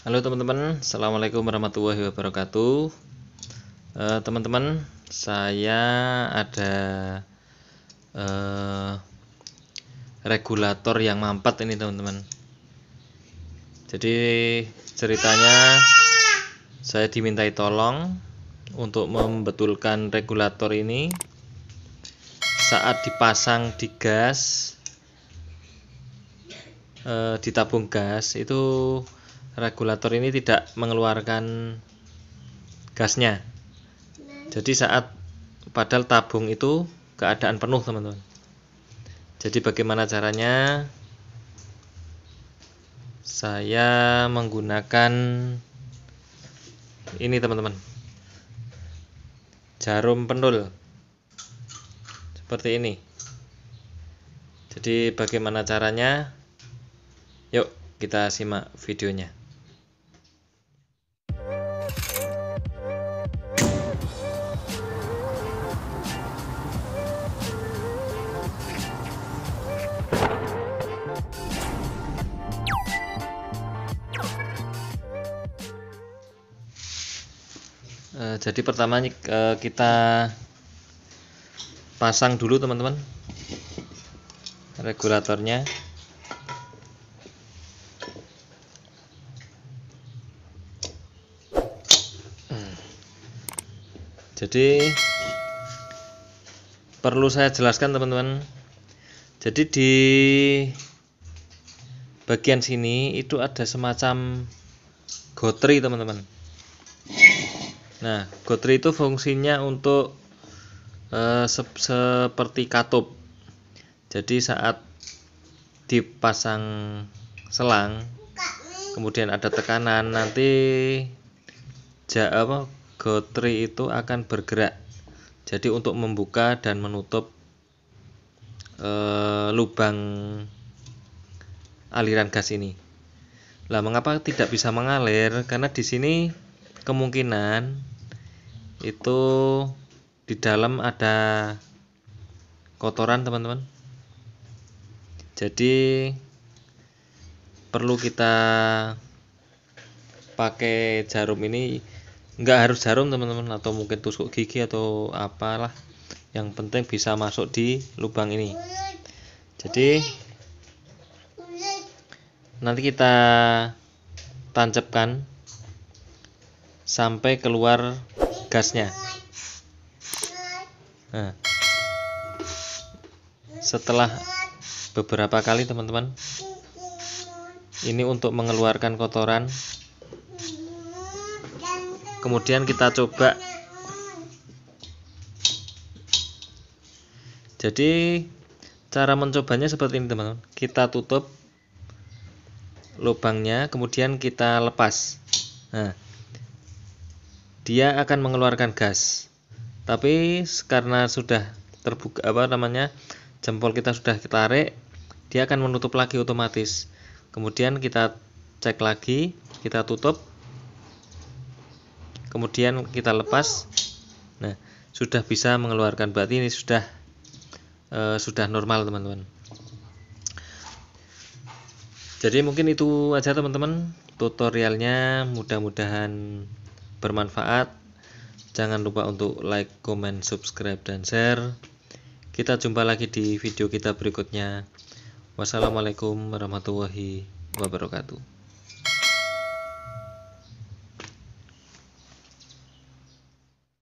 Halo teman-teman, Assalamualaikum warahmatullahi wabarakatuh eh, Teman-teman, uh, saya ada uh, regulator yang mampet ini teman-teman Jadi ceritanya saya dimintai tolong untuk membetulkan regulator ini Saat dipasang di gas uh, eh, di tabung gas itu regulator ini tidak mengeluarkan gasnya. Jadi saat padahal tabung itu keadaan penuh teman-teman. Jadi bagaimana caranya? Saya menggunakan ini teman-teman. Jarum pendul. Seperti ini. Jadi bagaimana caranya? Yuk kita simak videonya. Eh, jadi pertama eh, kita pasang dulu teman-teman regulatornya hmm. jadi perlu saya jelaskan teman-teman jadi di bagian sini itu ada semacam gotri teman-teman Nah, gotri itu fungsinya untuk e, eh, se seperti katup. Jadi saat dipasang selang, kemudian ada tekanan, nanti ja, apa, gotri itu akan bergerak. Jadi untuk membuka dan menutup e, lubang aliran gas ini. Lah mengapa tidak bisa mengalir? Karena di sini kemungkinan itu di dalam ada kotoran teman-teman jadi perlu kita pakai jarum ini enggak harus jarum teman-teman atau mungkin tusuk gigi atau apalah yang penting bisa masuk di lubang ini jadi nanti kita tancapkan sampai keluar gasnya nah, setelah beberapa kali teman-teman ini untuk mengeluarkan kotoran kemudian kita coba jadi cara mencobanya seperti ini teman-teman kita tutup lubangnya kemudian kita lepas nah dia akan mengeluarkan gas. Tapi karena sudah terbuka apa namanya jempol kita sudah kita dia akan menutup lagi otomatis. Kemudian kita cek lagi, kita tutup. Kemudian kita lepas. Nah, sudah bisa mengeluarkan berarti ini sudah e, sudah normal, teman-teman. Jadi mungkin itu aja teman-teman tutorialnya mudah-mudahan bermanfaat. Jangan lupa untuk like, comment, subscribe, dan share. Kita jumpa lagi di video kita berikutnya. Wassalamualaikum warahmatullahi wabarakatuh.